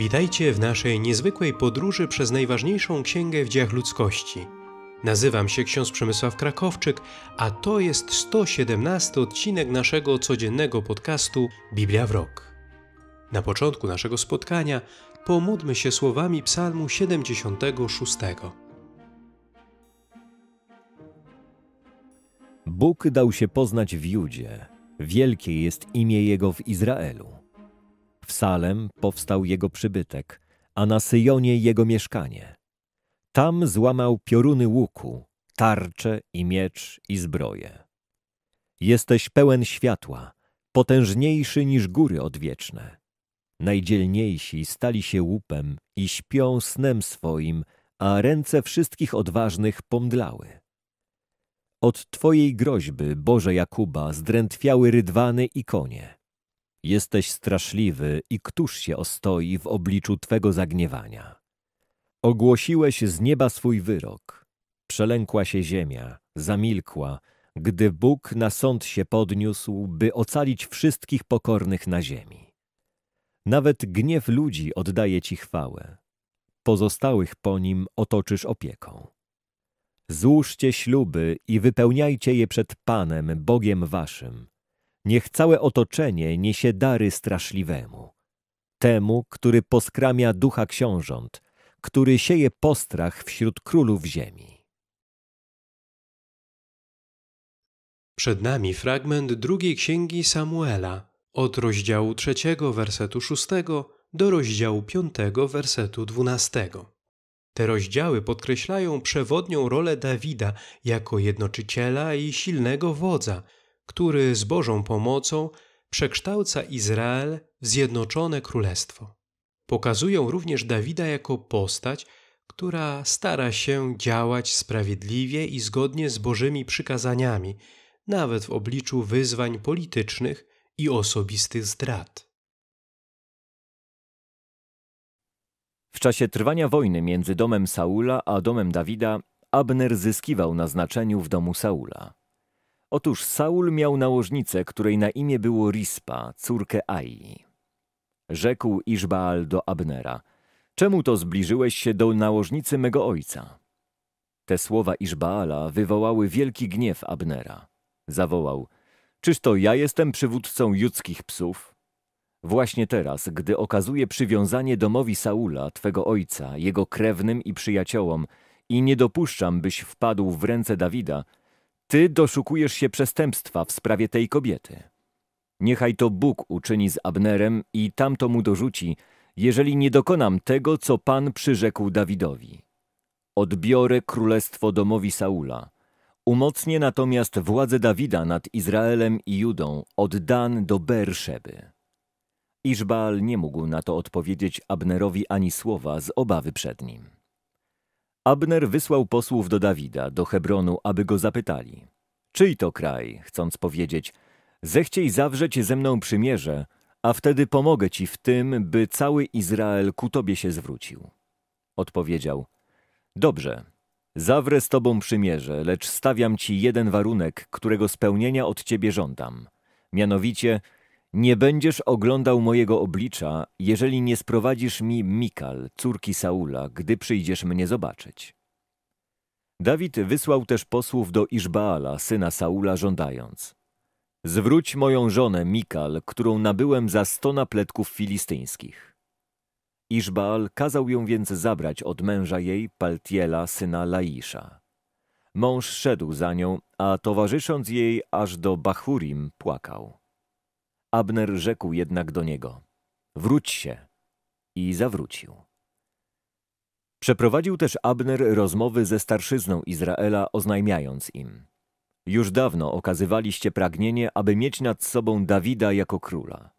Witajcie w naszej niezwykłej podróży przez najważniejszą księgę w dziejach ludzkości. Nazywam się ksiądz Przemysław Krakowczyk, a to jest 117 odcinek naszego codziennego podcastu Biblia w Rok. Na początku naszego spotkania pomódmy się słowami Psalmu 76. Bóg dał się poznać w Judzie, wielkie jest imię Jego w Izraelu. W Salem powstał jego przybytek, a na Syjonie jego mieszkanie. Tam złamał pioruny łuku, tarcze i miecz i zbroje. Jesteś pełen światła, potężniejszy niż góry odwieczne. Najdzielniejsi stali się łupem i śpią snem swoim, a ręce wszystkich odważnych pomdlały. Od Twojej groźby, Boże Jakuba, zdrętwiały rydwany i konie. Jesteś straszliwy i któż się ostoi w obliczu Twego zagniewania? Ogłosiłeś z nieba swój wyrok. Przelękła się ziemia, zamilkła, gdy Bóg na sąd się podniósł, by ocalić wszystkich pokornych na ziemi. Nawet gniew ludzi oddaje Ci chwałę. Pozostałych po nim otoczysz opieką. Złóżcie śluby i wypełniajcie je przed Panem, Bogiem Waszym, Niech całe otoczenie niesie dary straszliwemu. Temu, który poskramia ducha książąt, który sieje postrach wśród królów ziemi. Przed nami fragment drugiej księgi Samuela, od rozdziału trzeciego wersetu szóstego do rozdziału piątego wersetu dwunastego. Te rozdziały podkreślają przewodnią rolę Dawida jako jednoczyciela i silnego wodza – który z Bożą pomocą przekształca Izrael w zjednoczone królestwo. Pokazują również Dawida jako postać, która stara się działać sprawiedliwie i zgodnie z Bożymi przykazaniami, nawet w obliczu wyzwań politycznych i osobistych zdrad. W czasie trwania wojny między domem Saula a domem Dawida, Abner zyskiwał na znaczeniu w domu Saula. Otóż Saul miał nałożnicę, której na imię było Rispa, córkę Ai. Rzekł Iszbaal do Abnera, czemu to zbliżyłeś się do nałożnicy mego ojca? Te słowa Iszbaala wywołały wielki gniew Abnera. Zawołał, czyż to ja jestem przywódcą judzkich psów? Właśnie teraz, gdy okazuje przywiązanie domowi Saula, twego ojca, jego krewnym i przyjaciołom, i nie dopuszczam, byś wpadł w ręce Dawida, ty doszukujesz się przestępstwa w sprawie tej kobiety. Niechaj to Bóg uczyni z Abnerem i tamto mu dorzuci, jeżeli nie dokonam tego, co Pan przyrzekł Dawidowi. Odbiorę królestwo domowi Saula. Umocnię natomiast władzę Dawida nad Izraelem i Judą, od Dan do Berszeby. Iżbal nie mógł na to odpowiedzieć Abnerowi ani słowa z obawy przed nim. Abner wysłał posłów do Dawida, do Hebronu, aby go zapytali. Czyj to kraj, chcąc powiedzieć, zechciej zawrzeć ze mną przymierze, a wtedy pomogę ci w tym, by cały Izrael ku tobie się zwrócił. Odpowiedział, dobrze, zawrę z tobą przymierze, lecz stawiam ci jeden warunek, którego spełnienia od ciebie żądam. Mianowicie, nie będziesz oglądał mojego oblicza, jeżeli nie sprowadzisz mi Mikal, córki Saula, gdy przyjdziesz mnie zobaczyć. Dawid wysłał też posłów do Iszbaala, syna Saula, żądając. Zwróć moją żonę Mikal, którą nabyłem za sto napletków filistyńskich. Iszbaal kazał ją więc zabrać od męża jej, Paltiela, syna Laisza. Mąż szedł za nią, a towarzysząc jej aż do Bachurim płakał. Abner rzekł jednak do niego, wróć się. I zawrócił. Przeprowadził też Abner rozmowy ze starszyzną Izraela, oznajmiając im. Już dawno okazywaliście pragnienie, aby mieć nad sobą Dawida jako króla.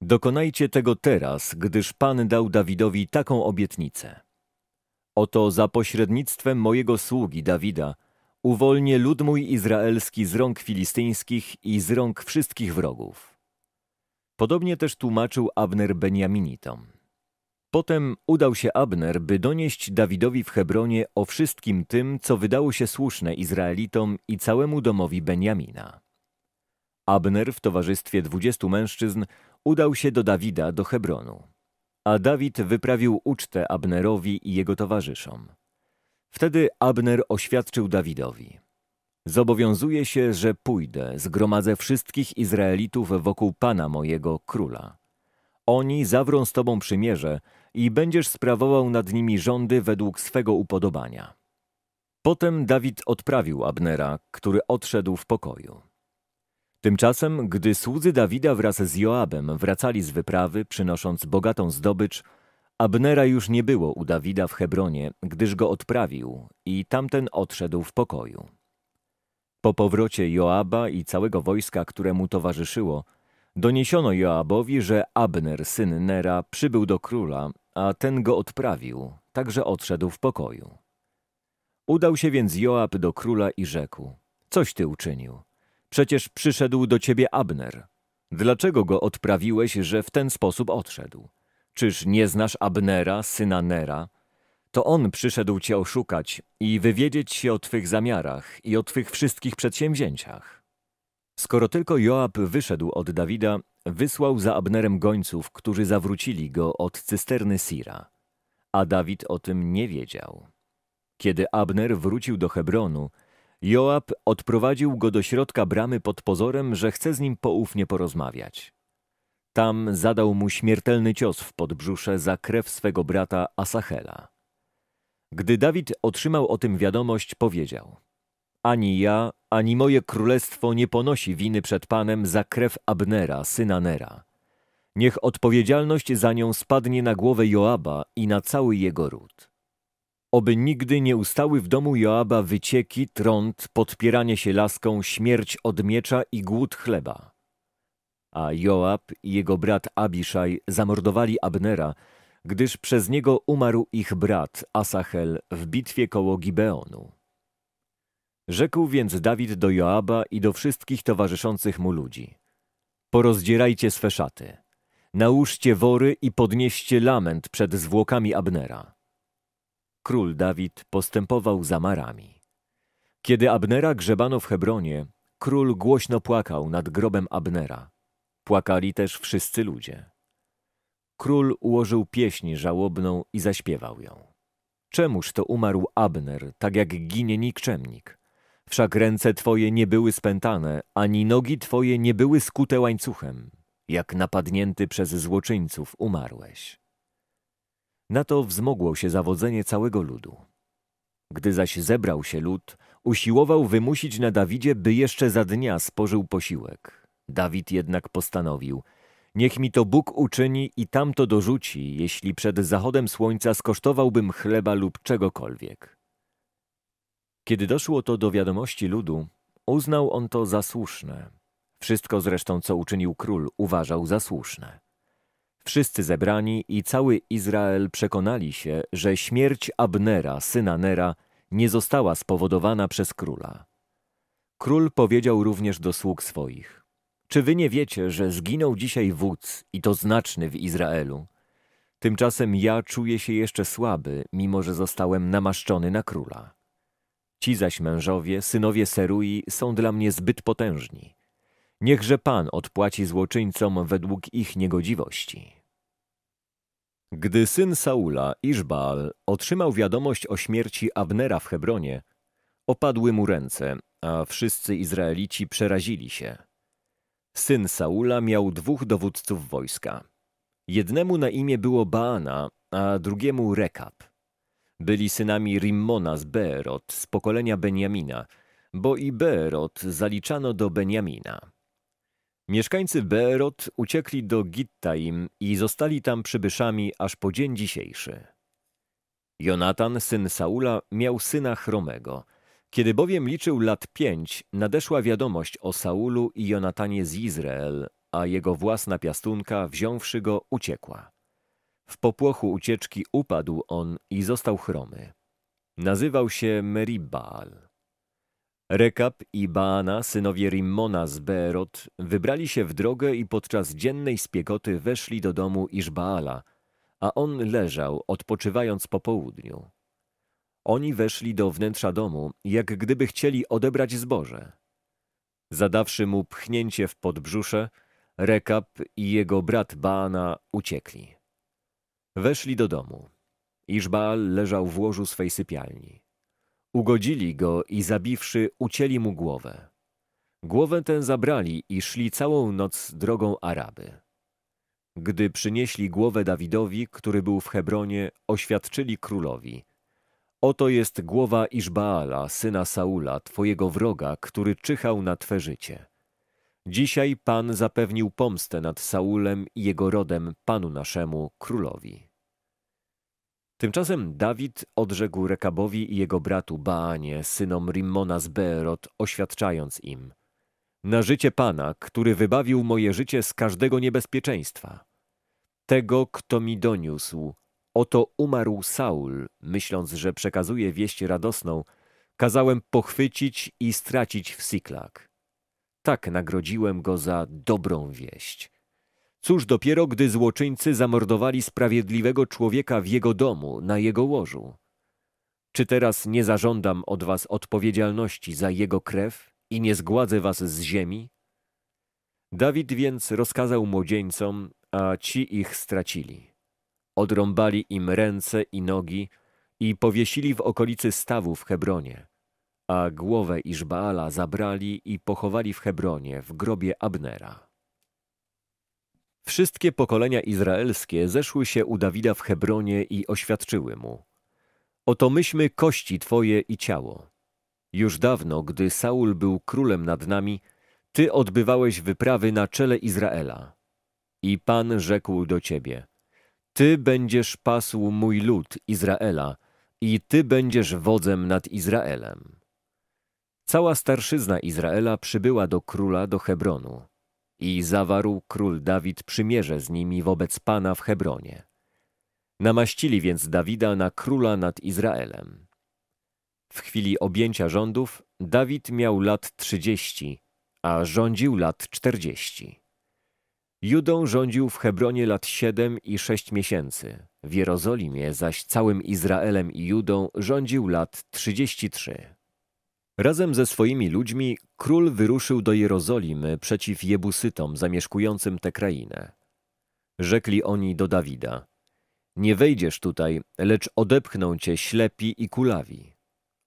Dokonajcie tego teraz, gdyż Pan dał Dawidowi taką obietnicę. Oto za pośrednictwem mojego sługi Dawida uwolnię lud mój izraelski z rąk filistyńskich i z rąk wszystkich wrogów. Podobnie też tłumaczył Abner Benjaminitom. Potem udał się Abner, by donieść Dawidowi w Hebronie o wszystkim tym, co wydało się słuszne Izraelitom i całemu domowi Benjamina. Abner w towarzystwie dwudziestu mężczyzn udał się do Dawida do Hebronu. A Dawid wyprawił ucztę Abnerowi i jego towarzyszom. Wtedy Abner oświadczył Dawidowi – Zobowiązuję się, że pójdę, zgromadzę wszystkich Izraelitów wokół Pana mojego króla. Oni zawrą z Tobą przymierze i będziesz sprawował nad nimi rządy według swego upodobania. Potem Dawid odprawił Abnera, który odszedł w pokoju. Tymczasem, gdy słudzy Dawida wraz z Joabem wracali z wyprawy, przynosząc bogatą zdobycz, Abnera już nie było u Dawida w Hebronie, gdyż go odprawił i tamten odszedł w pokoju. Po powrocie Joaba i całego wojska, któremu towarzyszyło, doniesiono Joabowi, że Abner, syn Nera, przybył do króla, a ten go odprawił, także odszedł w pokoju. Udał się więc Joab do króla i rzekł, coś ty uczynił, przecież przyszedł do ciebie Abner. Dlaczego go odprawiłeś, że w ten sposób odszedł? Czyż nie znasz Abnera, syna Nera, to On przyszedł Cię oszukać i wywiedzieć się o Twych zamiarach i o Twych wszystkich przedsięwzięciach. Skoro tylko Joab wyszedł od Dawida, wysłał za Abnerem gońców, którzy zawrócili go od cysterny Sira. A Dawid o tym nie wiedział. Kiedy Abner wrócił do Hebronu, Joab odprowadził go do środka bramy pod pozorem, że chce z nim poufnie porozmawiać. Tam zadał mu śmiertelny cios w podbrzusze za krew swego brata Asachela. Gdy Dawid otrzymał o tym wiadomość, powiedział: Ani ja, ani moje królestwo nie ponosi winy przed Panem za krew Abnera, syna Nera. Niech odpowiedzialność za nią spadnie na głowę Joaba i na cały jego ród. Oby nigdy nie ustały w domu Joaba wycieki, trąd, podpieranie się laską, śmierć od miecza i głód chleba. A Joab i jego brat Abiszaj zamordowali Abnera, gdyż przez niego umarł ich brat Asahel w bitwie koło Gibeonu. Rzekł więc Dawid do Joaba i do wszystkich towarzyszących mu ludzi. Porozdzierajcie swe szaty, nałóżcie wory i podnieście lament przed zwłokami Abnera. Król Dawid postępował za marami. Kiedy Abnera grzebano w Hebronie, król głośno płakał nad grobem Abnera. Płakali też wszyscy ludzie król ułożył pieśń żałobną i zaśpiewał ją. Czemuż to umarł Abner, tak jak ginie nikczemnik? Wszak ręce twoje nie były spętane, ani nogi twoje nie były skute łańcuchem. Jak napadnięty przez złoczyńców umarłeś. Na to wzmogło się zawodzenie całego ludu. Gdy zaś zebrał się lud, usiłował wymusić na Dawidzie, by jeszcze za dnia spożył posiłek. Dawid jednak postanowił – Niech mi to Bóg uczyni i tamto dorzuci, jeśli przed zachodem słońca skosztowałbym chleba lub czegokolwiek. Kiedy doszło to do wiadomości ludu, uznał on to za słuszne. Wszystko zresztą, co uczynił król, uważał za słuszne. Wszyscy zebrani i cały Izrael przekonali się, że śmierć Abnera, syna Nera, nie została spowodowana przez króla. Król powiedział również do sług swoich – czy wy nie wiecie, że zginął dzisiaj wódz i to znaczny w Izraelu? Tymczasem ja czuję się jeszcze słaby, mimo że zostałem namaszczony na króla. Ci zaś mężowie, synowie Serui, są dla mnie zbyt potężni. Niechże Pan odpłaci złoczyńcom według ich niegodziwości. Gdy syn Saula, Iżbal, otrzymał wiadomość o śmierci Abnera w Hebronie, opadły mu ręce, a wszyscy Izraelici przerazili się. Syn Saula miał dwóch dowódców wojska. Jednemu na imię było Baana, a drugiemu Rekab. Byli synami Rimmona z Beerot z pokolenia Benjamina, bo i Beerot zaliczano do Benjamina. Mieszkańcy Beerot uciekli do Gittaim i zostali tam przybyszami aż po dzień dzisiejszy. Jonatan, syn Saula, miał syna Chromego, kiedy bowiem liczył lat pięć, nadeszła wiadomość o Saulu i Jonatanie z Izrael, a jego własna piastunka, wziąwszy go, uciekła. W popłochu ucieczki upadł on i został chromy. Nazywał się Meribbaal. Rekab i Baana, synowie Rimmona z Beerot, wybrali się w drogę i podczas dziennej spiegoty weszli do domu Iżbaala, a on leżał, odpoczywając po południu. Oni weszli do wnętrza domu, jak gdyby chcieli odebrać zboże. Zadawszy mu pchnięcie w podbrzusze, Rekab i jego brat Baana uciekli. Weszli do domu. Iżbaal leżał w łożu swej sypialni. Ugodzili go i zabiwszy, ucięli mu głowę. Głowę tę zabrali i szli całą noc drogą Araby. Gdy przynieśli głowę Dawidowi, który był w Hebronie, oświadczyli królowi – Oto jest głowa Iszbaala, syna Saula, twojego wroga, który czyhał na twe życie. Dzisiaj Pan zapewnił pomstę nad Saulem i jego rodem Panu naszemu, królowi. Tymczasem Dawid odrzekł Rekabowi i jego bratu Baanie, synom Rimmona z Beerot, oświadczając im Na życie Pana, który wybawił moje życie z każdego niebezpieczeństwa. Tego, kto mi doniósł, Oto umarł Saul, myśląc, że przekazuje wieść radosną, kazałem pochwycić i stracić w Siklak. Tak nagrodziłem go za dobrą wieść. Cóż dopiero, gdy złoczyńcy zamordowali sprawiedliwego człowieka w jego domu, na jego łożu. Czy teraz nie zażądam od was odpowiedzialności za jego krew i nie zgładzę was z ziemi? Dawid więc rozkazał młodzieńcom, a ci ich stracili. Odrąbali im ręce i nogi i powiesili w okolicy stawu w Hebronie, a głowę Iżbaala zabrali i pochowali w Hebronie w grobie Abnera. Wszystkie pokolenia izraelskie zeszły się u Dawida w Hebronie i oświadczyły mu: Oto myśmy kości twoje i ciało. Już dawno, gdy Saul był królem nad nami, ty odbywałeś wyprawy na czele Izraela. I Pan rzekł do ciebie: ty będziesz pasł mój lud Izraela i Ty będziesz wodzem nad Izraelem. Cała starszyzna Izraela przybyła do króla do Hebronu i zawarł król Dawid przymierze z nimi wobec Pana w Hebronie. Namaścili więc Dawida na króla nad Izraelem. W chwili objęcia rządów Dawid miał lat trzydzieści, a rządził lat czterdzieści. Judą rządził w Hebronie lat siedem i sześć miesięcy. W Jerozolimie zaś całym Izraelem i Judą rządził lat trzydzieści trzy. Razem ze swoimi ludźmi król wyruszył do Jerozolimy przeciw Jebusytom zamieszkującym tę krainę. Rzekli oni do Dawida, nie wejdziesz tutaj, lecz odepchną cię ślepi i kulawi.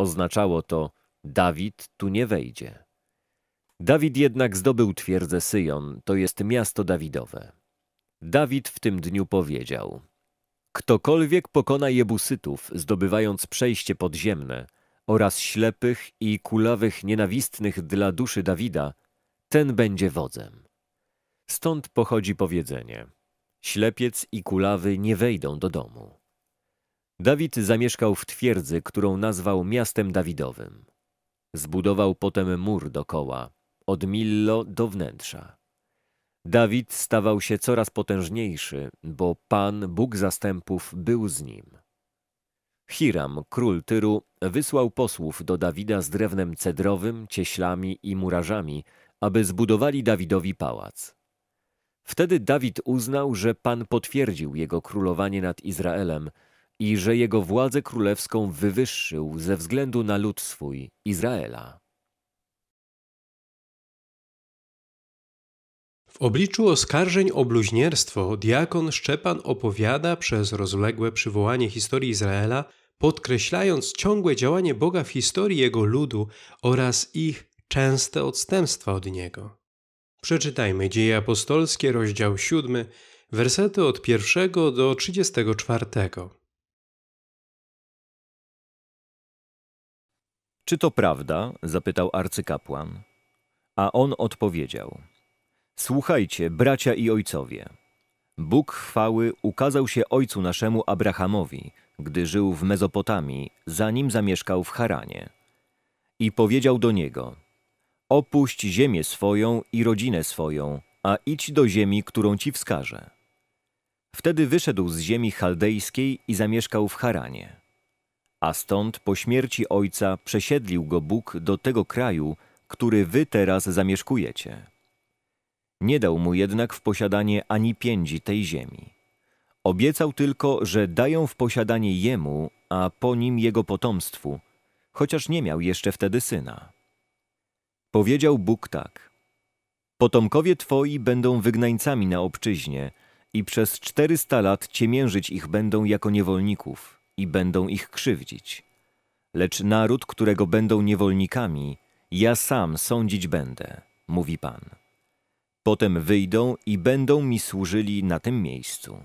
Oznaczało to, Dawid tu nie wejdzie. Dawid jednak zdobył twierdzę Syjon, to jest miasto Dawidowe. Dawid w tym dniu powiedział: Ktokolwiek pokona Jebusytów, zdobywając przejście podziemne, oraz ślepych i kulawych nienawistnych dla duszy Dawida, ten będzie wodzem. Stąd pochodzi powiedzenie: Ślepiec i kulawy nie wejdą do domu. Dawid zamieszkał w twierdzy, którą nazwał miastem Dawidowym. Zbudował potem mur dokoła, od Millo do wnętrza. Dawid stawał się coraz potężniejszy, bo Pan, Bóg zastępów, był z nim. Hiram, król Tyru, wysłał posłów do Dawida z drewnem cedrowym, cieślami i murarzami, aby zbudowali Dawidowi pałac. Wtedy Dawid uznał, że Pan potwierdził jego królowanie nad Izraelem i że jego władzę królewską wywyższył ze względu na lud swój, Izraela. W obliczu oskarżeń o bluźnierstwo diakon Szczepan opowiada przez rozległe przywołanie historii Izraela, podkreślając ciągłe działanie Boga w historii jego ludu oraz ich częste odstępstwa od niego. Przeczytajmy Dzieje Apostolskie, rozdział 7, wersety od 1 do 34. Czy to prawda? zapytał arcykapłan. A on odpowiedział – Słuchajcie, bracia i ojcowie. Bóg chwały ukazał się ojcu naszemu Abrahamowi, gdy żył w Mezopotamii, zanim zamieszkał w Haranie. I powiedział do niego: Opuść ziemię swoją i rodzinę swoją, a idź do ziemi, którą ci wskażę. Wtedy wyszedł z ziemi chaldejskiej i zamieszkał w Haranie. A stąd po śmierci ojca przesiedlił go Bóg do tego kraju, który wy teraz zamieszkujecie. Nie dał mu jednak w posiadanie ani piędzi tej ziemi. Obiecał tylko, że dają w posiadanie jemu, a po nim jego potomstwu, chociaż nie miał jeszcze wtedy syna. Powiedział Bóg tak: Potomkowie twoi będą wygnańcami na obczyźnie i przez czterysta lat ciemiężyć ich będą jako niewolników i będą ich krzywdzić. Lecz naród, którego będą niewolnikami, ja sam sądzić będę, mówi Pan. Potem wyjdą i będą mi służyli na tym miejscu.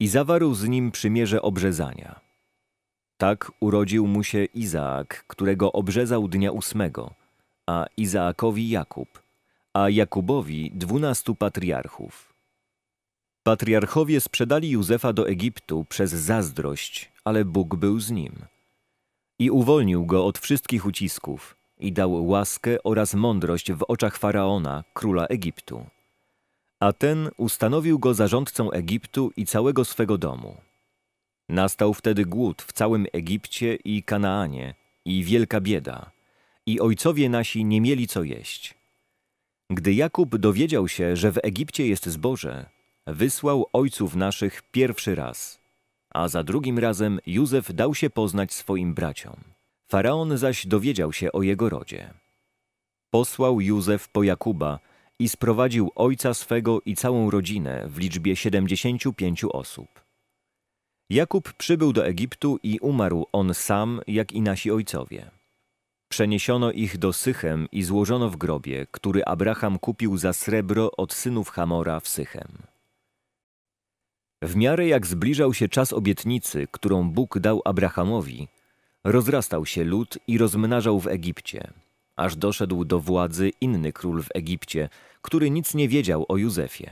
I zawarł z nim przymierze obrzezania. Tak urodził mu się Izaak, którego obrzezał dnia ósmego, a Izaakowi Jakub, a Jakubowi dwunastu patriarchów. Patriarchowie sprzedali Józefa do Egiptu przez zazdrość, ale Bóg był z nim. I uwolnił go od wszystkich ucisków – i dał łaskę oraz mądrość w oczach faraona, króla Egiptu. A ten ustanowił go zarządcą Egiptu i całego swego domu. Nastał wtedy głód w całym Egipcie i Kanaanie i wielka bieda, i ojcowie nasi nie mieli co jeść. Gdy Jakub dowiedział się, że w Egipcie jest zboże, wysłał ojców naszych pierwszy raz, a za drugim razem Józef dał się poznać swoim braciom. Faraon zaś dowiedział się o jego rodzie. Posłał Józef po Jakuba i sprowadził ojca swego i całą rodzinę w liczbie siedemdziesięciu pięciu osób. Jakub przybył do Egiptu i umarł on sam, jak i nasi ojcowie. Przeniesiono ich do Sychem i złożono w grobie, który Abraham kupił za srebro od synów Hamora w Sychem. W miarę jak zbliżał się czas obietnicy, którą Bóg dał Abrahamowi, Rozrastał się lud i rozmnażał w Egipcie, aż doszedł do władzy inny król w Egipcie, który nic nie wiedział o Józefie.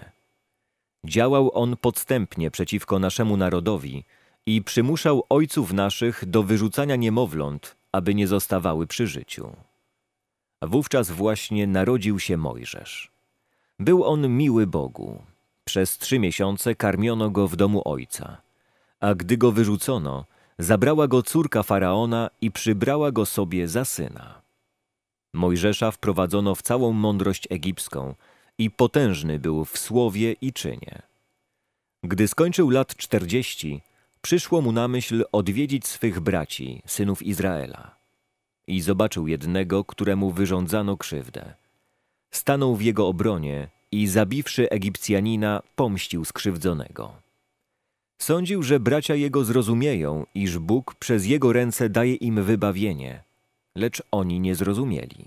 Działał on podstępnie przeciwko naszemu narodowi i przymuszał ojców naszych do wyrzucania niemowląt, aby nie zostawały przy życiu. Wówczas właśnie narodził się Mojżesz. Był on miły Bogu. Przez trzy miesiące karmiono go w domu ojca. A gdy go wyrzucono, zabrała go córka faraona i przybrała go sobie za syna. Mojżesza wprowadzono w całą mądrość egipską i potężny był w słowie i czynie. Gdy skończył lat czterdzieści, przyszło mu na myśl odwiedzić swych braci, synów Izraela. I zobaczył jednego, któremu wyrządzano krzywdę. Stanął w jego obronie i zabiwszy Egipcjanina, pomścił skrzywdzonego. Sądził, że bracia jego zrozumieją, iż Bóg przez jego ręce daje im wybawienie, lecz oni nie zrozumieli.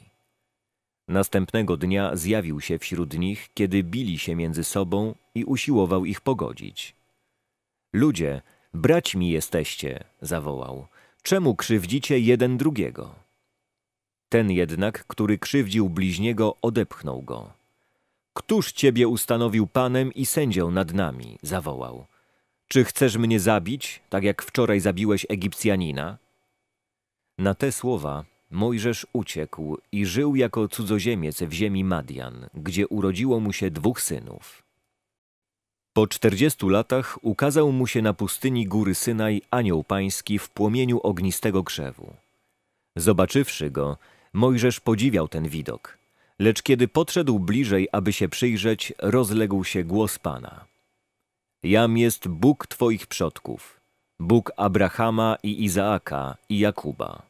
Następnego dnia zjawił się wśród nich, kiedy bili się między sobą i usiłował ich pogodzić. Ludzie, braćmi jesteście, zawołał, czemu krzywdzicie jeden drugiego? Ten jednak, który krzywdził bliźniego, odepchnął go. Któż ciebie ustanowił panem i sędzią nad nami? zawołał. Czy chcesz mnie zabić, tak jak wczoraj zabiłeś Egipcjanina? Na te słowa Mojżesz uciekł i żył jako cudzoziemiec w ziemi Madian, gdzie urodziło mu się dwóch synów. Po czterdziestu latach ukazał mu się na pustyni góry Synaj anioł pański w płomieniu ognistego krzewu. Zobaczywszy go, Mojżesz podziwiał ten widok, lecz kiedy podszedł bliżej, aby się przyjrzeć, rozległ się głos Pana. Jam jest Bóg Twoich przodków, Bóg Abrahama i Izaaka i Jakuba.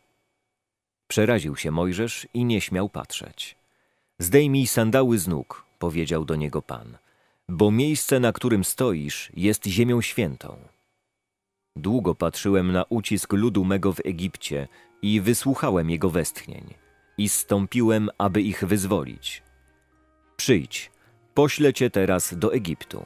Przeraził się Mojżesz i nie śmiał patrzeć. Zdejmij sandały z nóg, powiedział do niego Pan, bo miejsce, na którym stoisz, jest ziemią świętą. Długo patrzyłem na ucisk ludu mego w Egipcie i wysłuchałem jego westchnień i stąpiłem, aby ich wyzwolić. Przyjdź, poślę cię teraz do Egiptu.